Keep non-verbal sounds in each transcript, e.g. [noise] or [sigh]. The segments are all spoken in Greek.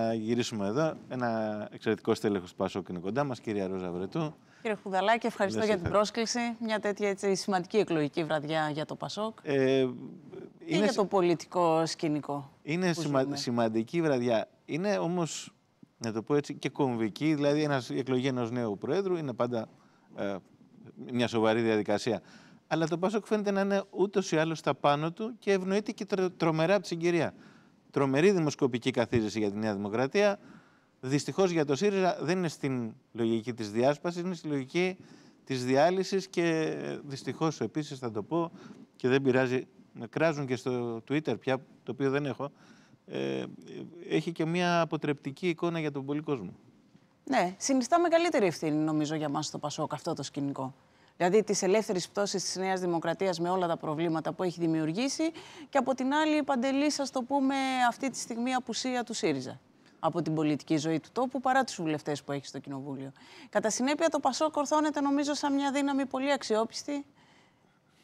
Να γυρίσουμε εδώ. Ένα εξαιρετικό στέλεχος του Πασόκ είναι κοντά μας, κυρία Ρόζα Βρετού. Κύριε Χουδαλάκη, ευχαριστώ για την πρόσκληση. Μια τέτοια έτσι, σημαντική εκλογική βραδιά για το Πασόκ. Ε, είναι... Και για το πολιτικό σκηνικό. Είναι σημα... σημαντική βραδιά. Είναι όμως, να το πω έτσι, και κομβική. Δηλαδή, η εκλογή ενός νέου Προέδρου είναι πάντα ε, μια σοβαρή διαδικασία. Αλλά το Πασόκ φαίνεται να είναι ούτως ή άλλως στα πάνω του και ευνοείται και τρο... τρομερά από τη συγκυρία τρομερή δημοσκοπική καθίζηση για τη Νέα Δημοκρατία. Δυστυχώς για το ΣΥΡΙΖΑ δεν είναι στην λογική της διάσπασης, είναι στη λογική της διάλυσης και δυστυχώς επίσης θα το πω και δεν πειράζει. Με κράζουν και στο Twitter πια, το οποίο δεν έχω. Ε, έχει και μια αποτρεπτική εικόνα για τον πολύ κόσμο. Ναι, συνιστά μεγαλύτερη ευθύνη νομίζω για μας το Πασόκ αυτό το σκηνικό δηλαδή τη ελεύθερη πτώση της Νέας Δημοκρατίας με όλα τα προβλήματα που έχει δημιουργήσει, και από την άλλη, η παντελή, α το πούμε, αυτή τη στιγμή απουσία του ΣΥΡΙΖΑ από την πολιτική ζωή του τόπου παρά τους βουλευτές που έχει στο Κοινοβούλιο. Κατά συνέπεια, το Πασό κορθώνεται νομίζω σαν μια δύναμη πολύ αξιόπιστη,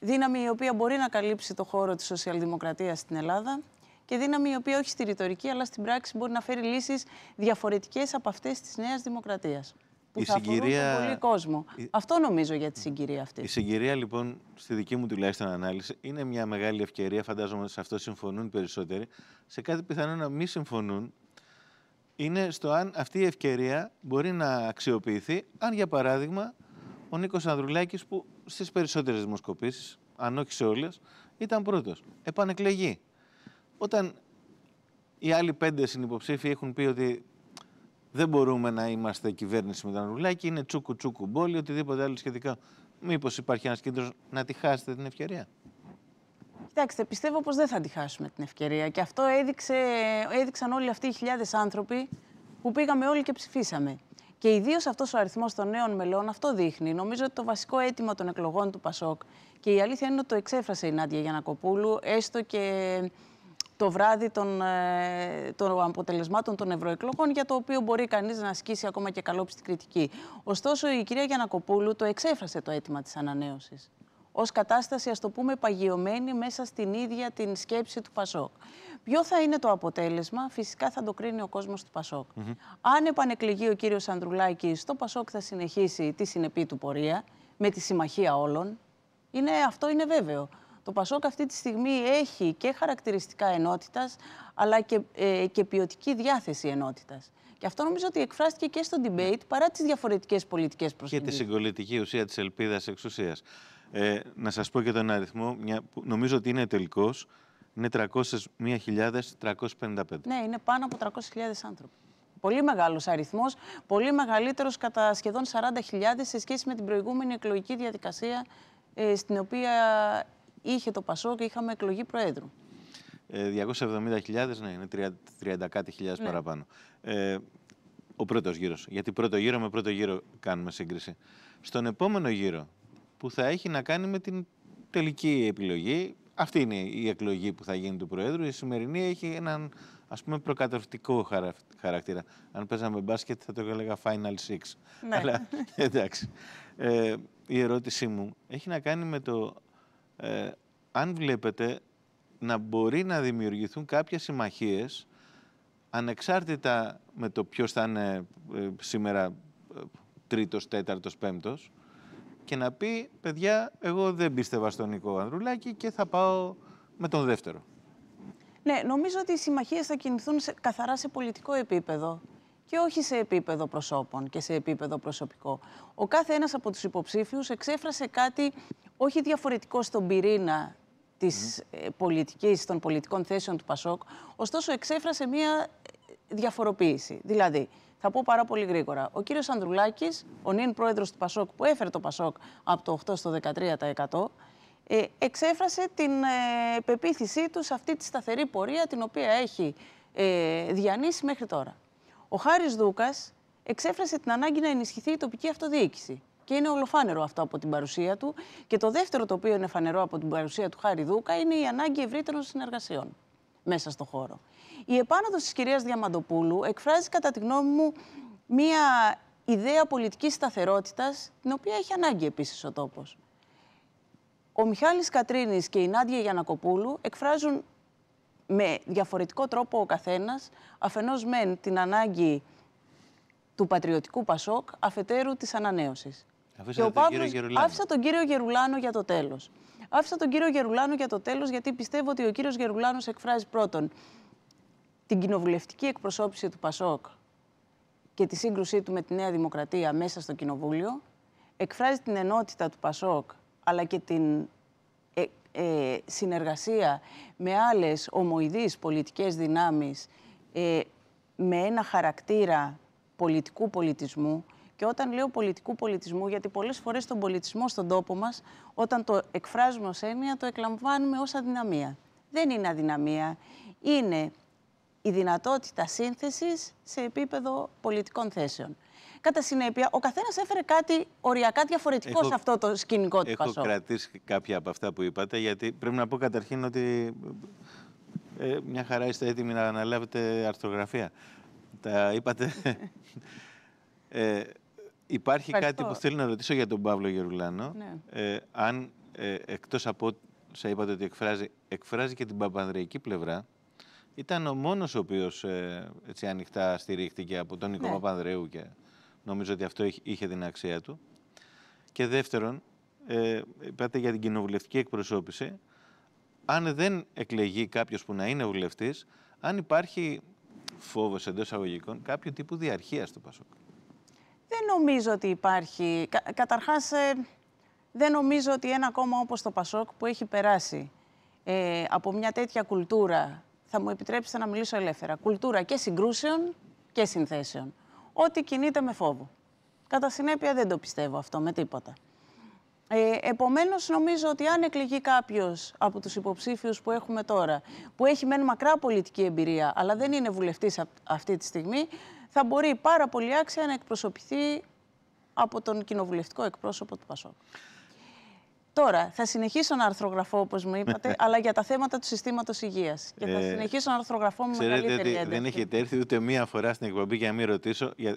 δύναμη η οποία μπορεί να καλύψει το χώρο της σοσιαλδημοκρατίας στην Ελλάδα και δύναμη η οποία όχι στη ρητορική αλλά στην πράξη μπορεί να φέρει λύσεις διαφορετικές από αυτές της Νέας Δημοκρατίας που η θα συγκυρία... πολύ κόσμο. Αυτό νομίζω για τη συγκυρία αυτή. Η συγκυρία λοιπόν, στη δική μου τουλάχιστον ανάλυση, είναι μια μεγάλη ευκαιρία, φαντάζομαι ότι σε αυτό συμφωνούν περισσότεροι, σε κάτι πιθανό να μην συμφωνούν, είναι στο αν αυτή η ευκαιρία μπορεί να αξιοποιηθεί, αν για παράδειγμα ο Νίκος Ανδρουλάκης που στις περισσότερες δημοσκοπήσεις, αν όχι σε όλες, ήταν πρώτος. Επανεκλεγεί. Όταν οι άλλοι πέντε συνυποψήφοι έχουν πει ότι δεν μπορούμε να είμαστε κυβέρνηση με τον Ρουλάκη. Είναι τσούκου τσούκου μπόλοι, οτιδήποτε άλλο σχετικά. Μήπως υπάρχει ένας κίνδυνος να τη χάσετε την ευκαιρία. Κοιτάξτε, πιστεύω πως δεν θα τη χάσουμε την ευκαιρία. Και αυτό έδειξε, έδειξαν όλοι αυτοί οι χιλιάδες άνθρωποι που πήγαμε όλοι και ψηφίσαμε. Και ιδίως αυτός ο αριθμός των νέων μελών αυτό δείχνει. Νομίζω ότι το βασικό αίτημα των εκλογών του Πασόκ και η αλήθεια είναι ότι το εξέφρασε η Νάντια Γιανακοπούλου, έστω και το βράδυ των, ε, των αποτελεσμάτων των ευρωεκλογών, για το οποίο μπορεί κανείς να ασκήσει ακόμα και καλόπιστη κριτική. Ωστόσο, η κυρία Γιανακοπούλου το εξέφρασε το αίτημα της ανανέωσης. Ως κατάσταση, ας το πούμε, παγιωμένη μέσα στην ίδια την σκέψη του Πασόκ. Ποιο θα είναι το αποτέλεσμα, φυσικά θα το κρίνει ο κόσμος του Πασόκ. Αν επανεκλεγεί ο κύριος Ανδρουλάκη, το Πασόκ θα συνεχίσει τη συνεπή του πορεία με τη συμμαχία όλων. Είναι, αυτό είναι βέβαιο. Το Πασόκ αυτή τη στιγμή έχει και χαρακτηριστικά ενότητας, αλλά και, ε, και ποιοτική διάθεση ενότητας. Και αυτό νομίζω ότι εκφράστηκε και στο debate παρά τις διαφορετικές πολιτικές προσεγγίσεις. Και τη συγκολητική ουσία της ελπίδας εξουσίας. Ε, να σας πω και τον αριθμό, νομίζω ότι είναι τελικός, είναι 301.355. Ναι, είναι πάνω από 300.000 άνθρωποι. Πολύ μεγάλος αριθμός, πολύ μεγαλύτερος κατά σχεδόν 40.000 σε σχέση με την προηγούμενη εκλογική διαδικασία ε, στην οποία είχε το Πασό και είχαμε εκλογή Προέδρου. 270.000, ε, ναι, είναι 30 κάτι χιλιάδες ναι. παραπάνω. Ε, ο πρώτος γύρος, γιατί πρώτο γύρο με πρώτο γύρο κάνουμε σύγκριση. Στον επόμενο γύρο, που θα έχει να κάνει με την τελική επιλογή, αυτή είναι η εκλογή που θα γίνει του Προέδρου, η σημερινή έχει έναν ας πούμε προκαταρκτικό χαρακτήρα. Αν παίζαμε μπάσκετ θα το έλεγα Final Six. Ναι. Αλλά εντάξει. Ε, η ερώτησή μου έχει να κάνει με το ε, αν βλέπετε να μπορεί να δημιουργηθούν κάποιες συμμαχίες ανεξάρτητα με το ποιος θα είναι ε, σήμερα ε, τρίτος, τέταρτος, πέμπτος και να πει, παιδιά, εγώ δεν πίστευα στον Νικό Ανδρουλάκη και θα πάω με τον δεύτερο. Ναι, νομίζω ότι οι συμμαχίες θα κινηθούν σε, καθαρά σε πολιτικό επίπεδο και όχι σε επίπεδο προσώπων και σε επίπεδο προσωπικό. Ο κάθε ένας από τους υποψήφιους εξέφρασε κάτι όχι διαφορετικό στον πυρήνα της mm. πολιτικής, των πολιτικών θέσεων του Πασόκ, ωστόσο εξέφρασε μία ε, διαφοροποίηση. Δηλαδή, θα πω πάρα πολύ γρήγορα. Ο κύριος Ανδρουλάκης, ο νυν πρόεδρος του Πασόκ που έφερε το Πασόκ από το 8% στο 13%, ε, εξέφρασε την ε, πεποίθησή του σε αυτή τη σταθερή πορεία την οποία έχει ε, διανύσει μέχρι τώρα. Ο Χάρης Δούκας εξέφρασε την ανάγκη να ενισχυθεί η τοπική αυτοδιοίκηση. Και είναι ολοφάνερο αυτό από την παρουσία του. Και το δεύτερο το οποίο είναι φανερό από την παρουσία του Χάρη Δούκα είναι η ανάγκη ευρύτερων συνεργασιών μέσα στο χώρο. Η επάνωδος της κυρίας Διαμαντοπούλου εκφράζει κατά τη γνώμη μου μία ιδέα πολιτικής σταθερότητας την οποία έχει ανάγκη επίσης ο τόπος. Ο Μιχάλης Κατρίνης και η Νάντια Γιανακοπούλου εκφράζουν με διαφορετικό τρόπο ο καθένας, αφενός μεν την ανάγκη του πατριωτικού Πασόκ, αφετέρου της ανανέωσης. Αφήσα, άφησα τον κύριο Γερουλάνο για το τέλος. Άφησα τον κύριο Γερουλάνο για το τέλος γιατί πιστεύω ότι ο κύριος Γερουλάνος εκφράζει πρώτον την κοινοβουλευτική εκπροσώπηση του Πασόκ και τη σύγκρουσή του με τη Νέα Δημοκρατία μέσα στο Κοινοβούλιο, εκφράζει την ενότητα του Πασόκ αλλά και την ε, συνεργασία με άλλες ομοειδείς πολιτικές δυνάμεις ε, με ένα χαρακτήρα πολιτικού πολιτισμού και όταν λέω πολιτικού πολιτισμού, γιατί πολλές φορές τον πολιτισμό στον τόπο μας, όταν το εκφράζουμε ως έννοια, το εκλαμβάνουμε ως αδυναμία. Δεν είναι αδυναμία. Είναι η δυνατότητα σύνθεσης σε επίπεδο πολιτικών θέσεων. Κατά συνέπεια, ο καθένας έφερε κάτι οριακά διαφορετικό σε αυτό το σκηνικό του έχω Πασόκ. Έχω κρατήσει κάποια από αυτά που είπατε, γιατί πρέπει να πω καταρχήν ότι ε, μια χαρά είστε έτοιμοι να αναλάβετε αρθρογραφία. Τα είπατε. [laughs] ε, υπάρχει κάτι που θέλω να ρωτήσω για τον Παύλο Γερουλάνο. Ναι. Ε, αν ε, εκτός από όσα είπατε ότι εκφράζει, εκφράζει και την παπανδρεϊκή πλευρά, ήταν ο μόνος ο οποίος ε, ανοιχτά στηρίχτηκε από τον Νικόμα ναι. και νομίζω ότι αυτό είχε την αξία του. Και δεύτερον, ε, είπατε για την κοινοβουλευτική εκπροσώπηση, αν δεν εκλεγεί κάποιος που να είναι βουλευτής, αν υπάρχει φόβος εντός αγωγικών κάποιο τύπου διαρχίας του Πασόκ. Δεν νομίζω ότι υπάρχει. Κα, Καταρχάς, ε, δεν νομίζω ότι ένα κόμμα όπως το Πασόκ που έχει περάσει ε, από μια τέτοια κουλτούρα θα μου επιτρέψετε να μιλήσω ελεύθερα. Κουλτούρα και συγκρούσεων και συνθέσεων. Ό,τι κινείται με φόβο. Κατά συνέπεια δεν το πιστεύω αυτό με τίποτα. Ε, Επομένως, νομίζω ότι αν εκλεγεί κάποιος από τους υποψήφιους που έχουμε τώρα, που έχει μεν μακρά πολιτική εμπειρία, αλλά δεν είναι βουλευτής αυτή τη στιγμή, θα μπορεί πάρα πολύ άξια να εκπροσωπηθεί από τον κοινοβουλευτικό εκπρόσωπο του ΠΑΣΟΚ. Τώρα, θα συνεχίσω να αρθρογραφώ, όπως μου είπατε, ναι. αλλά για τα θέματα του συστήματος υγείας. Και θα ε, συνεχίσω να αρθρογραφώ με Ξέρετε μεγαλύτερη ότι Δεν έχετε έρθει ούτε μία φορά στην εκπομπή για να μην ρωτήσω. Για...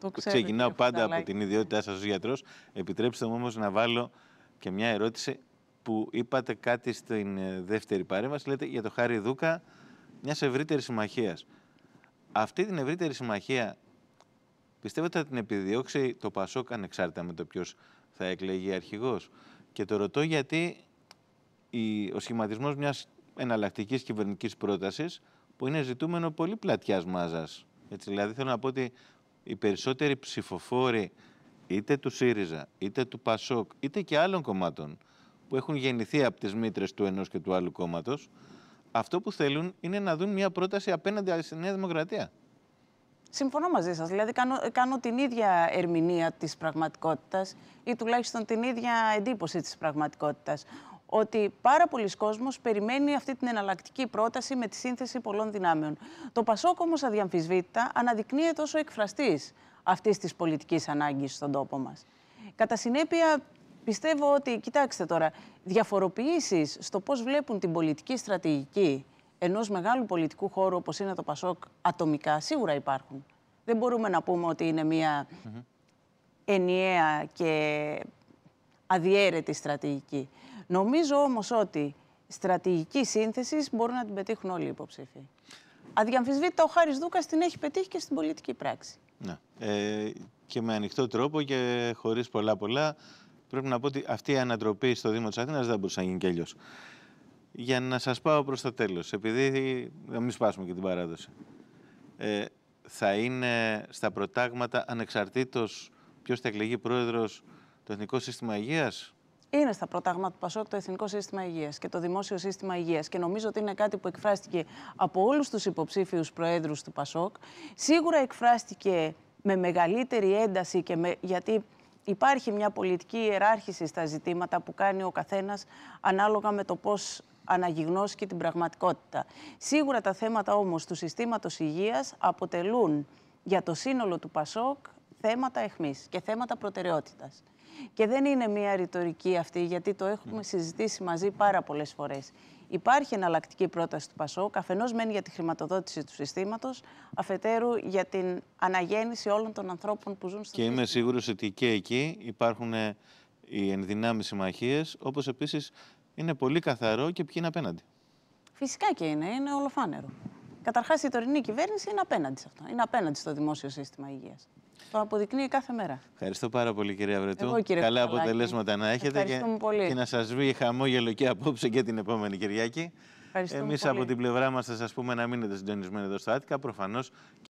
Το Ξεκινάω πάντα από την ιδιότητά σας ως γιατρός. Επιτρέψτε μου όμως να βάλω και μια ερώτηση που είπατε κάτι στην ε, δεύτερη παρέμβαση. Λέτε για το Χάρη Δούκα μιας ευρύτερης συμμαχίας. Αυτή την ευρύτερη συμμαχία πιστεύετε θα την επιδιώξει το Πασόκ ανεξάρτητα με το ποιος θα εκλεγεί αρχηγός. Και το ρωτώ γιατί η, ο σχηματισμός μιας εναλλακτικής κυβερνητικής πρότασης που είναι ζητούμενο πολύ πλατιάς μάζας. Έτσι, δηλαδή θέλω να πω ότι οι περισσότεροι ψηφοφόροι είτε του ΣΥΡΙΖΑ, είτε του ΠΑΣΟΚ, είτε και άλλων κομμάτων που έχουν γεννηθεί από τις μήτρες του ενός και του άλλου κόμματος, αυτό που θέλουν είναι να δουν μια πρόταση απέναντι στη Νέα Δημοκρατία. Συμφωνώ μαζί σας. Δηλαδή, κάνω, κάνω την ίδια ερμηνεία της πραγματικότητας ή τουλάχιστον την ίδια εντύπωση της πραγματικότητας. Ότι πάρα πολλοί κόσμος περιμένει αυτή την εναλλακτική πρόταση με τη σύνθεση πολλών δυνάμεων. Το Πασόκ όμως αδιαμφισβήτητα αναδεικνύεται όσο εκφραστής αυτής της πολιτικής ανάγκης στον τόπο μας. Κατά συνέπεια, πιστεύω ότι, κοιτάξτε τώρα, διαφοροποιήσεις στο πώς βλέπουν την πολιτική στρατηγική ενός μεγάλου πολιτικού χώρου όπως είναι το Πασόκ ατομικά σίγουρα υπάρχουν. Δεν μπορούμε να πούμε ότι είναι μια ενιαία και αδιαίρετη στρατηγική. Νομίζω όμως ότι στρατηγική σύνθεσης μπορούν να την πετύχουν όλοι οι υποψήφοι. Αδιαμφισβήτητα ο Χάρης Δούκας την έχει πετύχει και στην πολιτική πράξη. Ναι. Ε, και με ανοιχτό τρόπο και χωρίς πολλά πολλά. Πρέπει να πω ότι αυτή η ανατροπή στο Δήμο της Αθήνας δεν μπορούσε να γίνει και αλλιώς για να σας πάω προς το τέλος, επειδή να μην σπάσουμε και την παράδοση. Ε, θα είναι στα προτάγματα ανεξαρτήτως ποιος θα εκλεγεί πρόεδρος το Εθνικό Σύστημα Υγείας. Είναι στα προτάγματα του Πασόκ το Εθνικό Σύστημα Υγείας και το Δημόσιο Σύστημα Υγείας. Και νομίζω ότι είναι κάτι που εκφράστηκε από όλους τους υποψήφιους προέδρου του Πασόκ. Σίγουρα εκφράστηκε με μεγαλύτερη ένταση και με... γιατί υπάρχει μια πολιτική ιεράρχηση στα ζητήματα που κάνει ο καθένας ανάλογα με το πώς αναγυγνώσει και την πραγματικότητα. Σίγουρα τα θέματα όμως του συστήματος υγείας αποτελούν για το σύνολο του ΠΑΣΟΚ θέματα εχμής και θέματα προτεραιότητας. Και δεν είναι μια ρητορική αυτή, γιατί το έχουμε ναι. συζητήσει μαζί πάρα πολλές φορές. Υπάρχει εναλλακτική πρόταση του Πασόκ, αφενός μεν για τη χρηματοδότηση του συστήματος, αφετέρου για την αναγέννηση όλων των ανθρώπων που ζουν στην Και είμαι σίγουρος ότι και εκεί υπάρχουν οι ενδυνάμεις συμμαχίες, όπως επίσης είναι πολύ καθαρό και ποιοι είναι απέναντι. Φυσικά και είναι, είναι ολοφάνερο. Καταρχάς, η τωρινή κυβέρνηση είναι απέναντι σε αυτό. Είναι απέναντι στο δημόσιο σύστημα υγείας. Το αποδεικνύει κάθε μέρα. Ευχαριστώ πάρα πολύ, κυρία Βρετού. Καλά αποτελέσματα να έχετε. Και, πολύ. και να σας βγει χαμόγελο και απόψε και την επόμενη Κυριακή. Εμείς από την πλευρά μας θα σας πούμε να μείνετε συντονισμένοι εδώ στο Άτικα. Προφανώς